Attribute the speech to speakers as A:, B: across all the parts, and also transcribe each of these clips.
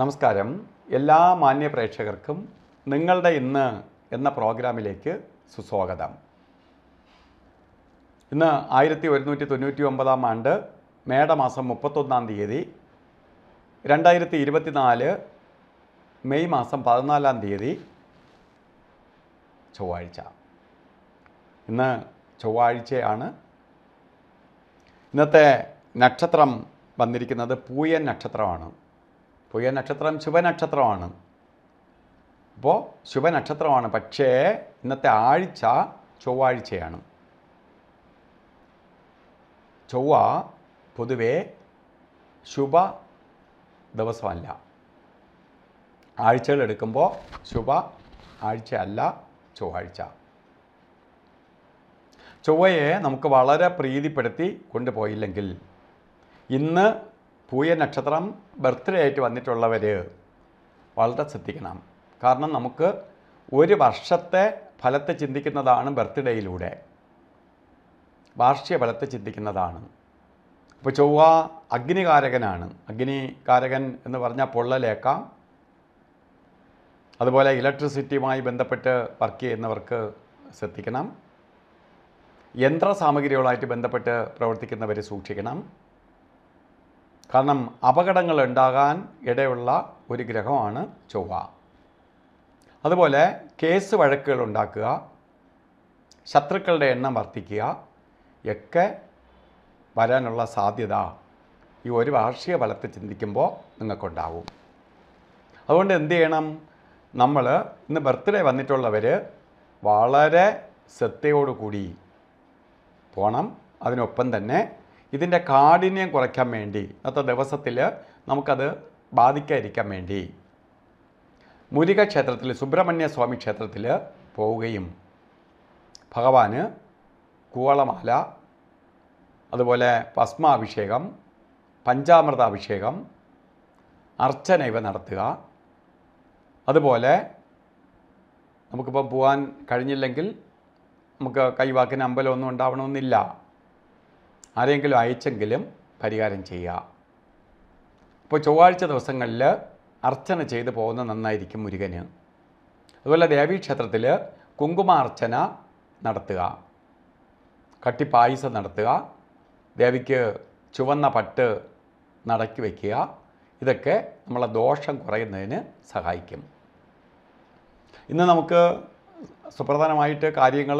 A: നമസ്കാരം എല്ലാ മാന്യ പ്രേക്ഷകർക്കും നിങ്ങളുടെ ഇന്ന് എന്ന പ്രോഗ്രാമിലേക്ക് സുസ്വാഗതം ഇന്ന് ആയിരത്തി ഒരുന്നൂറ്റി തൊണ്ണൂറ്റി ഒമ്പതാം ആണ്ട് മേടമാസം മുപ്പത്തൊന്നാം തീയതി രണ്ടായിരത്തി ഇരുപത്തിനാല് മെയ് മാസം പതിനാലാം തീയതി ചൊവ്വാഴ്ച ഇന്ന് ചൊവ്വാഴ്ചയാണ് ഇന്നത്തെ നക്ഷത്രം വന്നിരിക്കുന്നത് പൂയൻ നക്ഷത്രമാണ് പുയ നക്ഷത്രം ശുഭനക്ഷത്രമാണ് അപ്പോൾ ശുഭനക്ഷത്രമാണ് പക്ഷേ ഇന്നത്തെ ആഴ്ച ചൊവ്വാഴ്ചയാണ് ചൊവ്വ പൊതുവെ ശുഭ ദിവസമല്ല ആഴ്ചകൾ എടുക്കുമ്പോൾ ശുഭ ആഴ്ചയല്ല ചൊവ്വാഴ്ച ചൊവ്വയെ നമുക്ക് വളരെ പ്രീതിപ്പെടുത്തി കൊണ്ടുപോയില്ലെങ്കിൽ ഇന്ന് പൂയ നക്ഷത്രം ബർത്ത്ഡേ ആയിട്ട് വന്നിട്ടുള്ളവർ വളരെ ശ്രദ്ധിക്കണം കാരണം നമുക്ക് ഒരു വർഷത്തെ ഫലത്തെ ചിന്തിക്കുന്നതാണ് ബർത്ത്ഡേയിലൂടെ വാർഷിക ഫലത്തെ ചിന്തിക്കുന്നതാണ് ഇപ്പോൾ ചൊവ്വ അഗ്നികാരകനാണ് അഗ്നികാരകൻ എന്ന് പറഞ്ഞാൽ പൊള്ളലേക്കാം അതുപോലെ ഇലക്ട്രിസിറ്റിയുമായി ബന്ധപ്പെട്ട് വർക്ക് ചെയ്യുന്നവർക്ക് ശ്രദ്ധിക്കണം യന്ത്ര സാമഗ്രികളായിട്ട് ബന്ധപ്പെട്ട് പ്രവർത്തിക്കുന്നവർ സൂക്ഷിക്കണം കാരണം അപകടങ്ങൾ ഉണ്ടാകാൻ ഇടയുള്ള ഒരു ഗ്രഹമാണ് ചൊവ്വ അതുപോലെ കേസ് വഴക്കുകൾ ഉണ്ടാക്കുക ശത്രുക്കളുടെ എണ്ണം വർദ്ധിക്കുക ഒക്കെ വരാനുള്ള സാധ്യത ഈ ഒരു വാർഷിക ഫലത്തെ ചിന്തിക്കുമ്പോൾ നിങ്ങൾക്കുണ്ടാവും അതുകൊണ്ട് എന്ത് ചെയ്യണം നമ്മൾ ഇന്ന് ബർത്ത്ഡേ വന്നിട്ടുള്ളവർ വളരെ ശ്രദ്ധയോടുകൂടി പോകണം അതിനൊപ്പം തന്നെ ഇതിൻ്റെ കാഠിന്യം കുറയ്ക്കാൻ വേണ്ടി അന്നത്തെ ദിവസത്തിൽ നമുക്കത് ബാധിക്കാതിരിക്കാൻ വേണ്ടി മുരുക ക്ഷേത്രത്തിൽ സുബ്രഹ്മണ്യ സ്വാമി ക്ഷേത്രത്തിൽ പോവുകയും ഭഗവാന് കൂവളമാല അതുപോലെ ഭസ്മാഭിഷേകം പഞ്ചാമൃതാഭിഷേകം അർച്ചന ഇവ നടത്തുക അതുപോലെ നമുക്കിപ്പോൾ പോകാൻ കഴിഞ്ഞില്ലെങ്കിൽ നമുക്ക് കൈവാക്കിന് അമ്പലമൊന്നും ഉണ്ടാവണമെന്നില്ല ആരെങ്കിലും അയച്ചെങ്കിലും പരിഹാരം ചെയ്യുക ഇപ്പോൾ ചൊവ്വാഴ്ച ദിവസങ്ങളിൽ അർച്ചന ചെയ്തു പോകുന്ന നന്നായിരിക്കും മുരുകന് അതുപോലെ ദേവീക്ഷേത്രത്തിൽ കുങ്കുമാർച്ചന നടത്തുക കട്ടിപ്പായസം നടത്തുക ദേവിക്ക് ചുവന്ന പട്ട് നടക്കി വയ്ക്കുക ഇതൊക്കെ നമ്മളെ ദോഷം കുറയുന്നതിന് സഹായിക്കും ഇന്ന് നമുക്ക് സുപ്രധാനമായിട്ട് കാര്യങ്ങൾ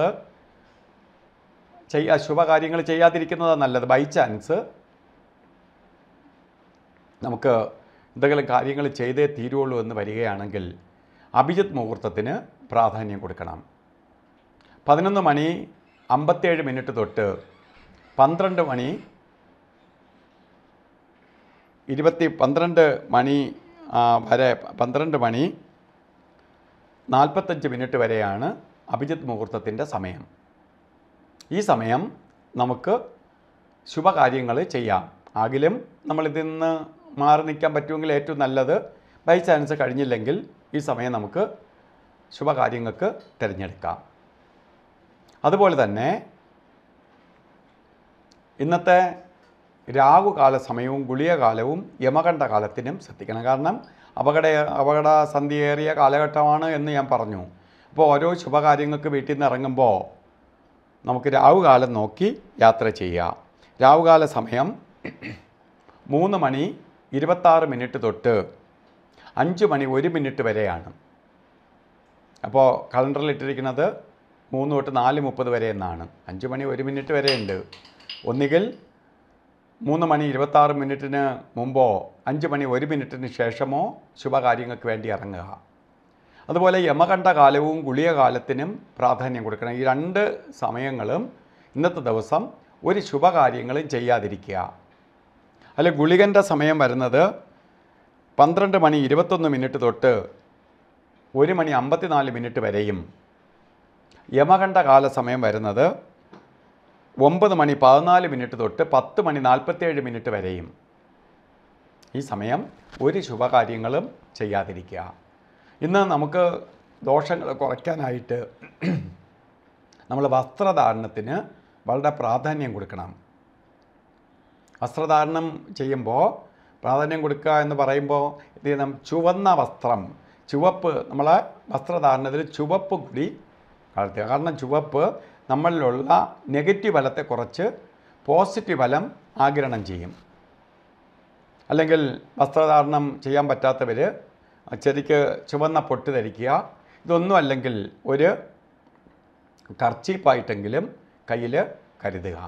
A: ചെയ്യ അശുഭ കാര്യങ്ങൾ ചെയ്യാതിരിക്കുന്നതാണ് നല്ലത് ബൈ ചാൻസ് നമുക്ക് എന്തെങ്കിലും കാര്യങ്ങൾ ചെയ്തേ തീരുള്ളൂ എന്ന് വരികയാണെങ്കിൽ അഭിജിത് മുഹൂർത്തത്തിന് പ്രാധാന്യം കൊടുക്കണം പതിനൊന്ന് മണി അമ്പത്തേഴ് മിനിറ്റ് തൊട്ട് പന്ത്രണ്ട് മണി ഇരുപത്തി പന്ത്രണ്ട് മണി വരെ പന്ത്രണ്ട് മണി നാൽപ്പത്തഞ്ച് മിനിറ്റ് വരെയാണ് അഭിജിത് മുഹൂർത്തത്തിൻ്റെ സമയം ഈ സമയം നമുക്ക് ശുഭകാര്യങ്ങൾ ചെയ്യാം ആകിലും നമ്മളിതിൽ നിന്ന് മാറി നിൽക്കാൻ പറ്റുമെങ്കിൽ ഏറ്റവും നല്ലത് ബൈ ചാൻസ് കഴിഞ്ഞില്ലെങ്കിൽ ഈ സമയം നമുക്ക് ശുഭകാര്യങ്ങൾക്ക് തിരഞ്ഞെടുക്കാം അതുപോലെ തന്നെ ഇന്നത്തെ രാഹുകാല സമയവും ഗുളികകാലവും യമകണ്ഠ കാലത്തിനും ശ്രദ്ധിക്കണം കാരണം അപകട അപകട സന്ധിയേറിയ കാലഘട്ടമാണ് എന്ന് ഞാൻ പറഞ്ഞു അപ്പോൾ ഓരോ ശുഭകാര്യങ്ങൾക്ക് വീട്ടിൽ നിന്ന് ഇറങ്ങുമ്പോൾ നമുക്ക് രാവുകാലം നോക്കി യാത്ര ചെയ്യാം രാവുകാല സമയം മൂന്ന് മണി ഇരുപത്താറ് മിനിറ്റ് തൊട്ട് അഞ്ച് മണി ഒരു മിനിറ്റ് വരെയാണ് അപ്പോൾ കലണ്ടറിൽ ഇട്ടിരിക്കുന്നത് മൂന്ന് തൊട്ട് നാല് മുപ്പത് വരെ എന്നാണ് അഞ്ച് മണി ഒരു മിനിറ്റ് വരെ ഉണ്ട് ഒന്നുകിൽ മൂന്ന് മണി ഇരുപത്താറ് മിനിറ്റിന് മുമ്പോ അഞ്ച് മണി ഒരു മിനിറ്റിന് ശേഷമോ ശുഭകാര്യങ്ങൾക്ക് വേണ്ടി ഇറങ്ങുക അതുപോലെ യമകണ്ഠ കാലവും ഗുളിയ കാലത്തിനും പ്രാധാന്യം കൊടുക്കണം ഈ രണ്ട് സമയങ്ങളും ഇന്നത്തെ ദിവസം ഒരു ശുഭകാര്യങ്ങളും ചെയ്യാതിരിക്കുക അല്ലെ ഗുളികൻ്റെ സമയം വരുന്നത് പന്ത്രണ്ട് മണി ഇരുപത്തൊന്ന് മിനിറ്റ് തൊട്ട് ഒരു മണി അമ്പത്തിനാല് മിനിറ്റ് വരെയും യമകണ്ഠ കാല സമയം വരുന്നത് ഒമ്പത് മണി പതിനാല് മിനിറ്റ് തൊട്ട് പത്ത് മണി നാൽപ്പത്തേഴ് മിനിറ്റ് വരെയും ഈ സമയം ഒരു ശുഭകാര്യങ്ങളും ചെയ്യാതിരിക്കുക ഇന്ന് നമുക്ക് ദോഷങ്ങൾ കുറയ്ക്കാനായിട്ട് നമ്മൾ വസ്ത്രധാരണത്തിന് വളരെ പ്രാധാന്യം കൊടുക്കണം വസ്ത്രധാരണം ചെയ്യുമ്പോൾ പ്രാധാന്യം കൊടുക്കുക എന്ന് പറയുമ്പോൾ ഇത് ചെയ്യണം ചുവന്ന വസ്ത്രം ചുവപ്പ് നമ്മളെ വസ്ത്രധാരണത്തിൽ ചുവപ്പ് കൂടി വളർത്തുക കാരണം ചുവപ്പ് നമ്മളിലുള്ള നെഗറ്റീവ് ഫലത്തെ കുറച്ച് പോസിറ്റീവ് ഫലം ആഗിരണം ചെയ്യും അല്ലെങ്കിൽ വസ്ത്രധാരണം ചെയ്യാൻ പറ്റാത്തവർ ചെടിക്ക് ചുവന്ന പൊട്ട് ധരിക്കുക ഇതൊന്നും അല്ലെങ്കിൽ ഒരു കർച്ചീപ്പായിട്ടെങ്കിലും കയ്യിൽ കരുതുക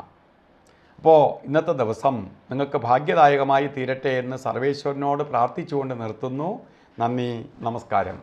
A: അപ്പോൾ ഇന്നത്തെ ദിവസം നിങ്ങൾക്ക് ഭാഗ്യദായകമായി തീരട്ടെ എന്ന് സർവേശ്വരനോട് പ്രാർത്ഥിച്ചുകൊണ്ട് നിർത്തുന്നു നന്ദി നമസ്കാരം